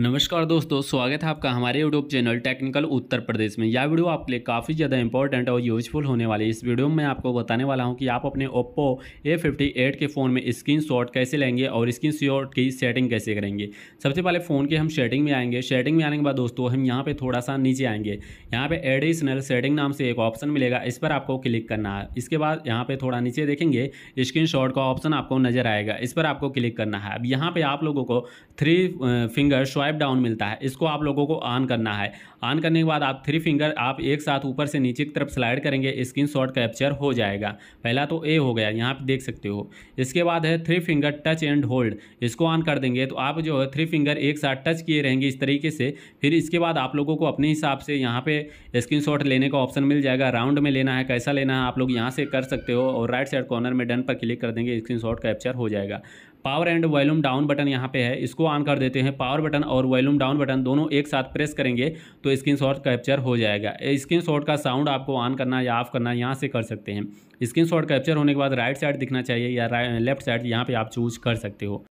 नमस्कार दोस्तों स्वागत है आपका हमारे YouTube channel technical Uttar Pradesh में यह वीडियो आपके लिए काफ़ी ज़्यादा इंपॉर्टेंट और यूजफुल होने वाली है इस वीडियो में मैं आपको बताने वाला हूं कि आप अपने ओप्पो A58 के फ़ोन में स्क्रीन शॉट कैसे लेंगे और स्क्रीन शॉट की सेटिंग कैसे करेंगे सबसे पहले फ़ोन के हम सेटिंग में आएंगे सेटिंग में आने के बाद दोस्तों हम यहाँ पर थोड़ा सा नीचे आएंगे यहाँ पर एडिशनल सेटिंग नाम से एक ऑप्शन मिलेगा इस पर आपको क्लिक करना है इसके बाद यहाँ पर थोड़ा नीचे देखेंगे स्क्रीन का ऑप्शन आपको नज़र आएगा इस पर आपको क्लिक करना है अब यहाँ पर आप लोगों को थ्री फिंगर स्वाइप डाउन मिलता है इसको आप लोगों को ऑन करना है ऑन करने के बाद आप थ्री फिंगर आप एक साथ ऊपर से नीचे की तरफ स्लाइड करेंगे स्क्रीन शॉट कैप्चर हो जाएगा पहला तो ए हो गया यहाँ पर देख सकते हो इसके बाद है three finger touch and hold इसको ऑन कर देंगे तो आप जो है थ्री फिंगर एक साथ टच किए रहेंगे इस तरीके से फिर इसके बाद आप लोगों को अपने हिसाब से यहाँ पे शॉट लेने का ऑप्शन मिल जाएगा राउंड में लेना है कैसा लेना है आप लोग यहाँ से कर सकते हो और राइट साइड कॉर्नर में डन पर क्लिक कर देंगे शॉट कैप्चर हो जाएगा power and volume down button यहाँ पे है इसको ऑन कर देते हैं पावर बटन और वॉल्यूम डाउन बटन दोनों एक साथ प्रेस करेंगे तो स्क्रीन शॉट कैप्चर हो जाएगा स्क्रीन शॉट का साउंड आपको ऑन करना या ऑफ करना यहाँ से कर सकते हैं स्क्रीन शॉट कैप्चर होने के बाद राइट साइड दिखना चाहिए या लेफ्ट साइड यहाँ पे आप चूज कर सकते हो